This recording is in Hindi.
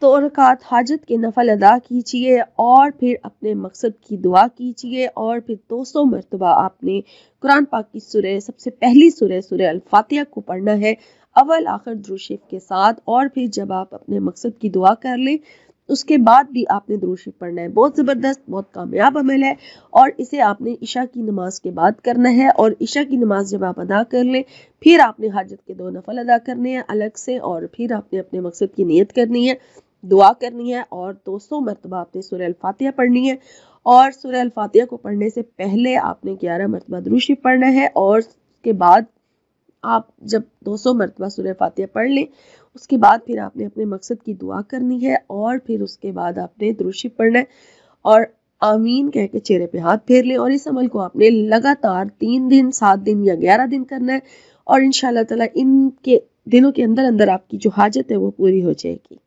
दो रकात हाजत के नफल अदा कीजिए और फिर अपने मकसद की दुआ कीजिए और फिर दो सौ मरतबा आपने कुरान पाक की सुरह सबसे पहली सुरह सुरह अल्फातिया को पढ़ना है अवल आखिर द्रोशिफ के साथ और फिर जब आप अपने मकसद की दुआ कर लें उसके बाद भी आपने द्रोशिफ पढ़ना है बहुत ज़बरदस्त बहुत कामयाब अमल है और इसे आपने इशा की नमाज के बाद करना है और इशा की नमाज जब आप अदा कर लें फिर आपने हाजत के दो नफल अदा करने हैं अलग से और फिर आपने अपने मकसद की नीयत करनी है दुआ करनी है और दो सौ मरतबा आपने सुर अलफातिया पढ़नी है और सुर अलफातिया को पढ़ने से पहले आपने ग्यारह मरतबा दुरुशी पढ़ना है और उसके बाद आप जब दो सौ मरतबा सुर फातिया पढ़ लें उसके बाद फिर आपने अपने मकसद की दुआ करनी है और फिर उसके बाद आपने दुरुशी पढ़ना है और आमीन कह के चेहरे पे हाथ फेर लें और इस अमल को आपने लगातार तीन दिन सात दिन या ग्यारह दिन करना है और इन शाह इनके दिनों के अंदर अंदर आपकी जो हाजत है वो पूरी हो जाएगी